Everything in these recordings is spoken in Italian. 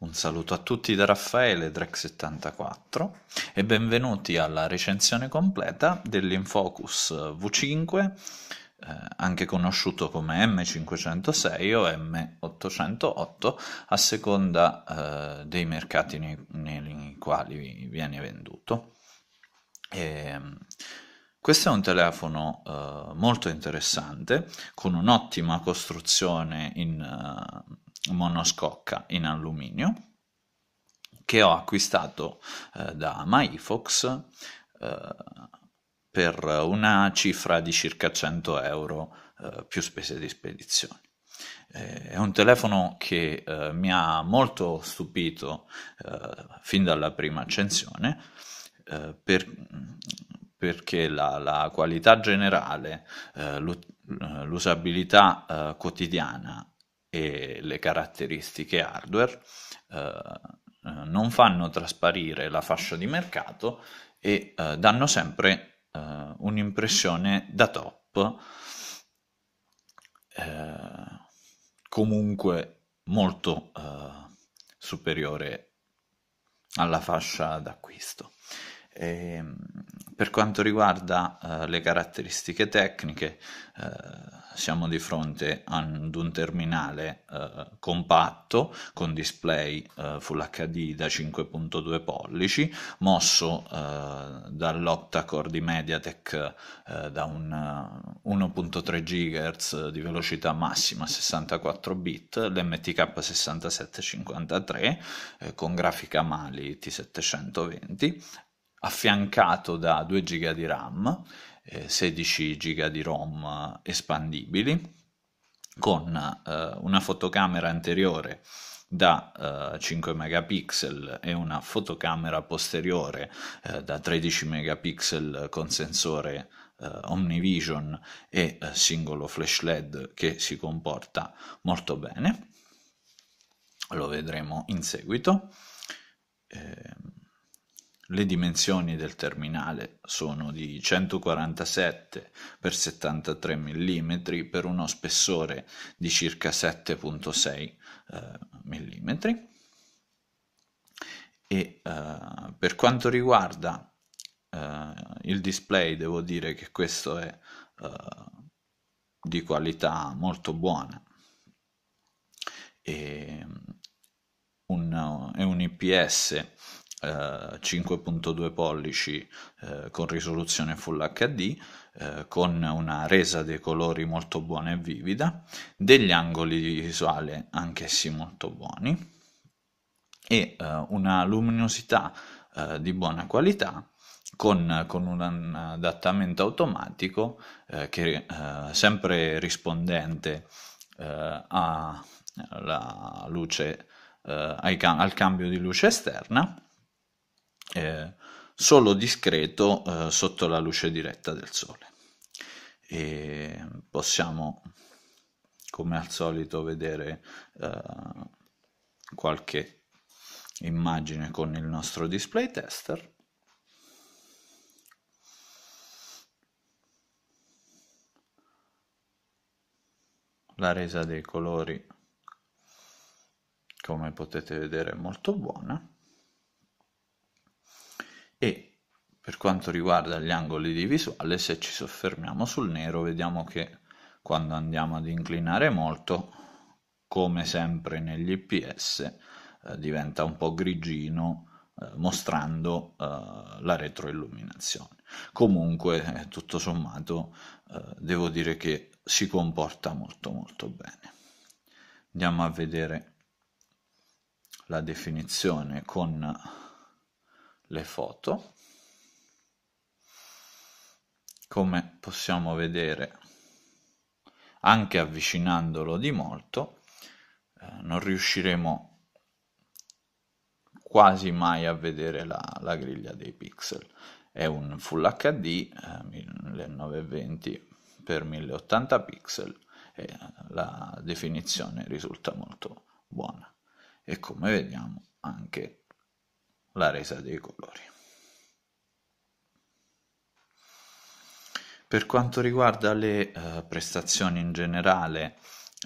Un saluto a tutti da Raffaele Drex74 e benvenuti alla recensione completa dell'Infocus V5, eh, anche conosciuto come M506 o M808 a seconda eh, dei mercati nei, nei, quali viene venduto. E, ehm, questo è un telefono eh, molto interessante, con un'ottima costruzione in, uh, monoscocca in alluminio che ho acquistato eh, da MyFox eh, per una cifra di circa 100 euro eh, più spese di spedizione. Eh, è un telefono che eh, mi ha molto stupito eh, fin dalla prima accensione per, perché la, la, qualità generale, l'usabilità quotidiana e le caratteristiche hardware eh, non fanno trasparire la fascia di mercato e eh, danno sempre eh, un'impressione da top comunque molto superiore alla fascia d'acquisto. E, ehm, per quanto riguarda eh, le caratteristiche tecniche, eh, siamo di fronte ad un terminale eh, compatto con display eh, Full HD da 5.2 pollici, mosso eh, dall'octa-core di MediaTek eh, da un 1.3 GHz di velocità massima 64 bit, l'MTK6753 con grafica Mali T720 affiancato da 2 GB di RAM, 16 eh, GB di ROM espandibili, con eh, una fotocamera anteriore da 5 eh, megapixel e una fotocamera posteriore da 13 megapixel con sensore Omnivision e singolo flash LED che si comporta molto bene. Lo vedremo in seguito. Ehm le dimensioni del terminale sono di 147 x 73 mm per uno spessore di circa 7.6 eh, mm e uh, per quanto riguarda uh, il display devo dire che questo è uh, di qualità molto buona e mm, un, è un IPS eh, 5.2 pollici eh, con risoluzione Full HD, eh, con una resa dei colori molto buona e vivida, degli angoli di visuale anch'essi molto buoni e eh, una luminosità eh, di buona qualità con, con, un adattamento automatico eh, che è sempre rispondente alla luce, ai, al cambio di luce esterna eh, solo discreto eh, sotto la luce diretta del sole. E possiamo, come al solito, vedere eh, qualche immagine con il nostro display tester. La resa dei colori, come potete vedere, è molto buona e per quanto riguarda gli angoli di visuale se ci soffermiamo sul nero vediamo che quando andiamo ad inclinare molto come sempre negli IPS eh, diventa un po' grigino eh, mostrando eh, la retroilluminazione comunque eh, tutto sommato eh, devo dire che si comporta molto molto bene andiamo a vedere la definizione con le foto come possiamo vedere anche avvicinandolo di molto eh, non riusciremo quasi mai a vedere la, la griglia dei pixel è un full hd eh, 1920 x 1080 pixel e la definizione risulta molto buona e come vediamo anche la resa dei colori. Per quanto riguarda le eh, prestazioni in generale,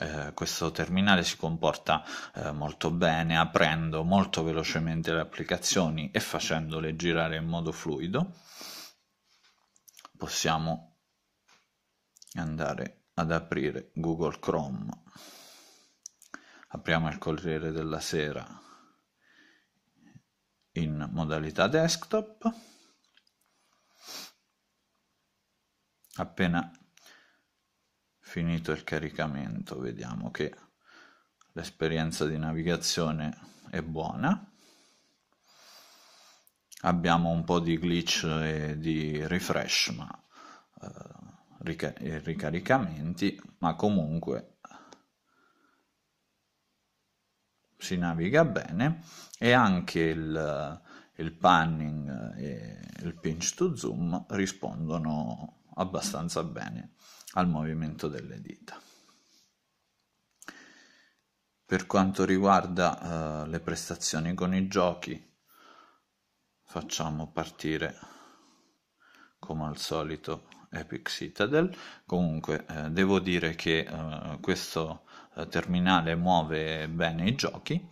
eh, questo terminale si comporta eh, molto bene aprendo molto velocemente le applicazioni e facendole girare in modo fluido. Possiamo andare ad aprire Google Chrome. Apriamo il Corriere della Sera in modalità desktop appena finito il caricamento vediamo che l'esperienza di navigazione è buona abbiamo un po' di glitch e di refresh ma eh, ricaricamenti ma comunque si naviga bene e anche il, il panning e il pinch to zoom rispondono abbastanza bene al movimento delle dita. Per quanto riguarda uh, le prestazioni con i giochi, facciamo partire come al solito Epic Citadel. Comunque eh, devo dire che eh, questo eh, terminale muove bene i giochi,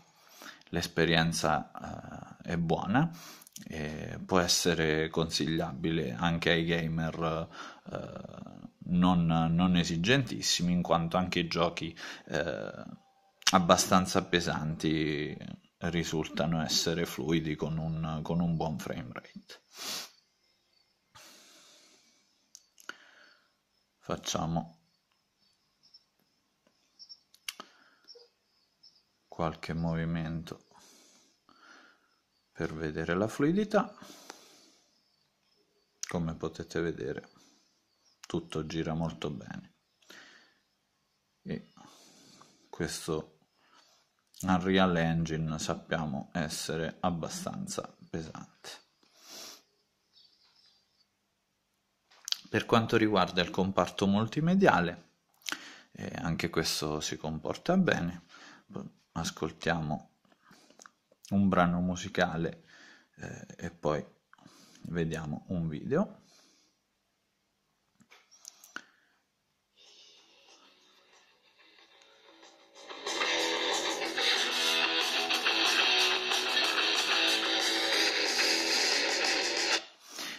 l'esperienza eh, è buona, e può essere consigliabile anche ai gamer eh, non, non, esigentissimi, in quanto anche i giochi eh, abbastanza pesanti risultano essere fluidi con un, con un buon frame rate. Facciamo qualche movimento per vedere la fluidità come potete vedere tutto gira molto bene e questo Unreal Engine sappiamo essere abbastanza pesante per quanto riguarda il comparto multimediale eh, anche questo si comporta bene ascoltiamo un brano musicale eh, e poi vediamo un video.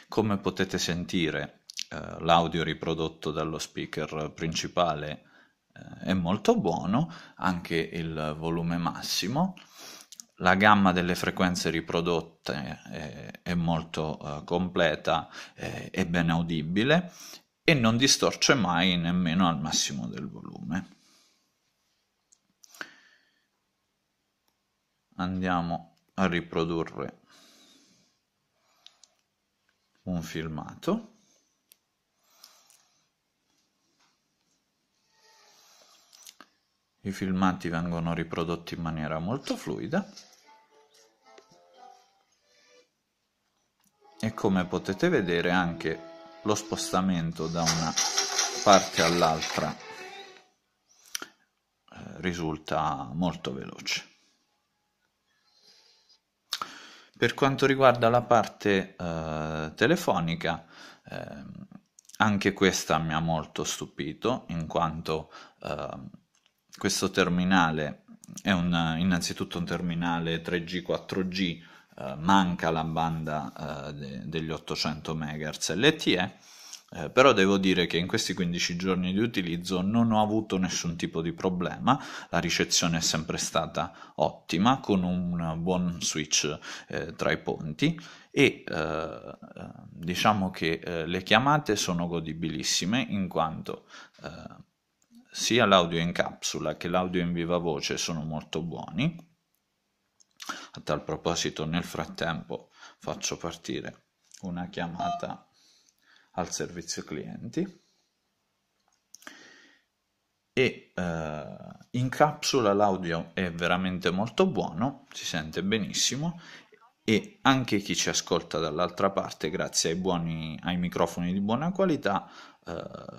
Come potete sentire, eh, l'audio riprodotto dallo speaker principale eh, è molto buono, anche il volume massimo, la gamma delle frequenze riprodotte è, eh, è molto eh, completa eh, e eh, ben audibile e non distorce mai nemmeno al massimo del volume. Andiamo a riprodurre un filmato. i filmati vengono riprodotti in maniera molto fluida e come potete vedere anche lo spostamento da una parte all'altra eh, risulta molto veloce. Per quanto riguarda la parte eh, telefonica, eh, anche questa mi ha molto stupito in quanto ehm, questo terminale è un, innanzitutto un terminale 3G, 4G, eh, manca la banda eh, de, degli 800 MHz LTE, eh, però devo dire che in questi 15 giorni di utilizzo non ho avuto nessun tipo di problema, la ricezione è sempre stata ottima con un buon switch eh, tra i ponti e eh, eh, diciamo che eh, le chiamate sono godibilissime in quanto eh, sia l'audio in capsula che l'audio in viva voce sono molto buoni. A tal proposito, nel frattempo faccio partire una chiamata al servizio clienti e eh, in capsula l'audio è veramente molto buono, si sente benissimo e anche chi ci ascolta dall'altra parte grazie ai, buoni, ai microfoni di buona qualità eh,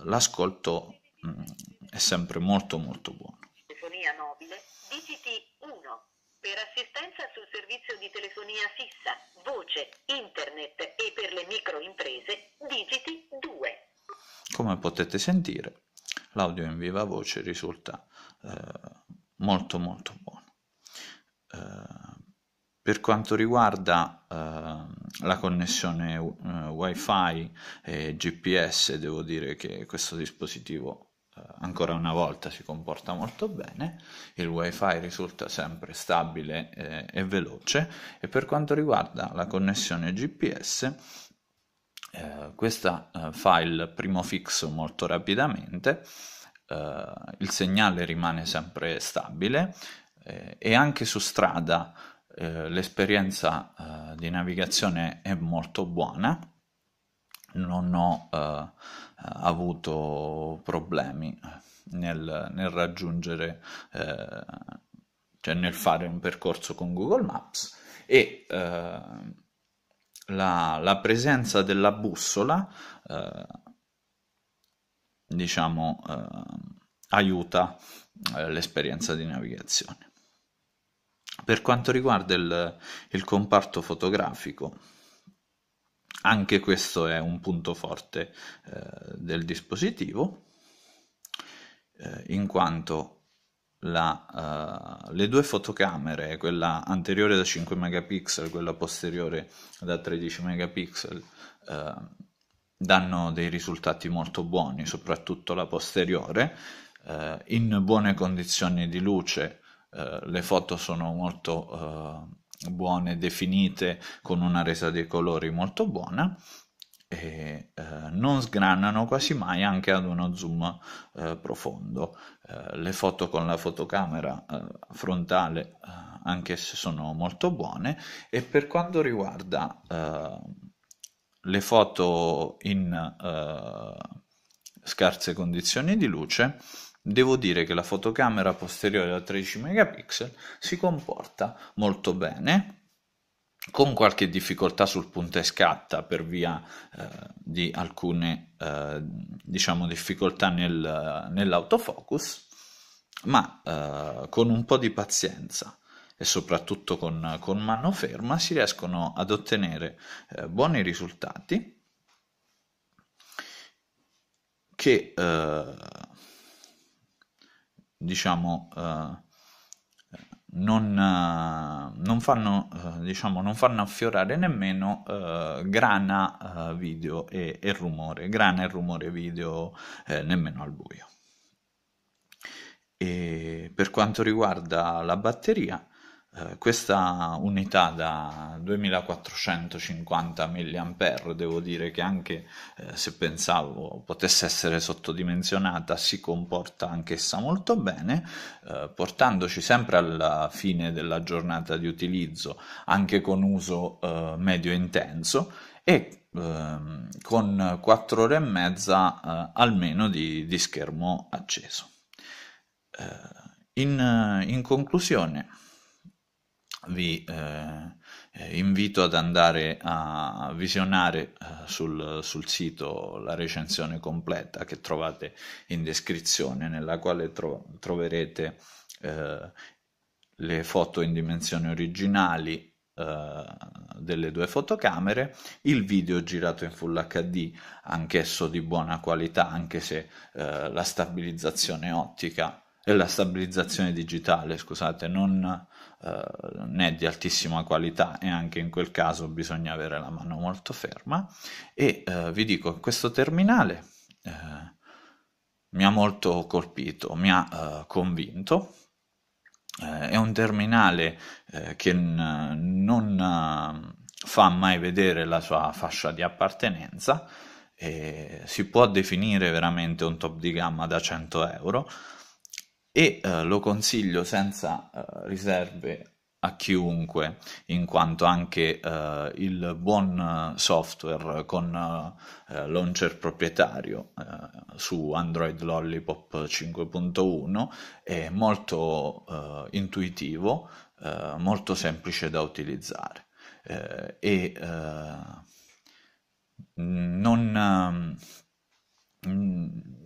l'ascolto è sempre molto molto buono. Telefonia mobile, digiti 1 per assistenza sul servizio di telefonia fissa, voce, internet e per le microimprese, digiti 2. Come potete sentire, l'audio in viva voce risulta eh, molto molto buono. Eh, per quanto riguarda eh, la connessione eh, wifi e GPS, devo dire che questo dispositivo ancora una volta si comporta molto bene, il wifi risulta sempre stabile eh, e veloce e per quanto riguarda la connessione GPS eh, questa eh, fa il primo fix molto rapidamente, eh, il segnale rimane sempre stabile eh, e anche su strada eh, l'esperienza di navigazione è molto buona non ho eh, eh, avuto problemi nel, nel raggiungere, eh, cioè nel fare un percorso con Google Maps e eh, la, la, presenza della bussola, eh, diciamo, eh, aiuta l'esperienza di navigazione. Per quanto riguarda il, il comparto fotografico, anche questo è un punto forte eh, del dispositivo, eh, in quanto la, uh, le due fotocamere, quella anteriore da 5 megapixel e quella posteriore da 13 megapixel, uh, danno dei risultati molto buoni, soprattutto la posteriore. Uh, in buone condizioni di luce le foto sono molto buone, definite, con una resa dei colori molto buona e eh, non sgranano quasi mai anche ad uno zoom eh, profondo. Eh, le foto con la fotocamera eh, frontale, eh, anche se sono molto buone, e per quanto riguarda eh, le foto in scarse condizioni di luce, Devo dire che la fotocamera posteriore da 13 megapixel si comporta molto bene, con qualche difficoltà sul punto e scatta per via eh, di alcune eh, diciamo difficoltà nel, nell'autofocus, ma eh, con un po' di pazienza e soprattutto con, con mano ferma si riescono ad ottenere eh, buoni risultati che eh, diciamo, eh, non, eh, non, fanno, eh, diciamo, non, fanno, affiorare nemmeno eh, grana eh, video e, e, rumore, grana e rumore video nemmeno al buio. E per quanto riguarda la batteria, eh, questa unità da 2450 mAh, devo dire che anche eh, se pensavo potesse essere sottodimensionata, si comporta anch'essa molto bene, eh, portandoci sempre alla fine della giornata di utilizzo, anche con uso eh, medio intenso e ehm, con 4 ore e mezza eh, almeno di, di, schermo acceso. In, in conclusione, vi eh, eh, invito ad andare a visionare eh, sul, sul, sito la recensione completa che trovate in descrizione, nella quale tro- troverete eh, le foto in dimensioni originali eh, delle due fotocamere, il video girato in Full HD, anch'esso di buona qualità, anche se eh, la stabilizzazione ottica e la stabilizzazione digitale, scusate, non eh, è di altissima qualità e anche in quel caso bisogna avere la mano molto ferma e eh, vi dico questo terminale eh, mi ha molto colpito, mi ha eh, convinto eh, è un terminale eh, che non fa mai vedere la sua fascia di appartenenza si può definire veramente un top di gamma da 100 euro e eh, lo consiglio senza eh, riserve a chiunque, in quanto anche eh, il buon eh, software con eh, eh, launcher proprietario su Android Lollipop 5.1 è molto intuitivo, molto semplice da utilizzare e non ehm,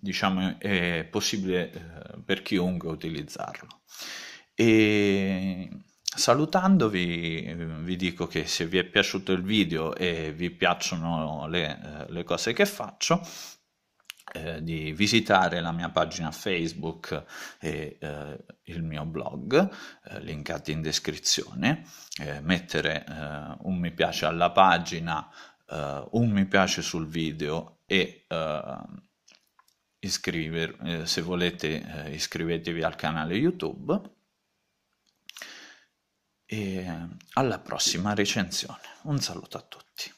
diciamo, è possibile eh, per chiunque utilizzarlo. E salutandovi eh, vi dico che se vi è piaciuto il video e vi piacciono le, eh, le cose che faccio, eh, di visitare la mia pagina Facebook e eh, il mio blog, eh, linkati in descrizione, mettere un mi piace alla pagina, un mi piace sul video e iscrivervi, eh, se volete eh, iscrivetevi al canale YouTube e eh, alla prossima recensione. Un saluto a tutti.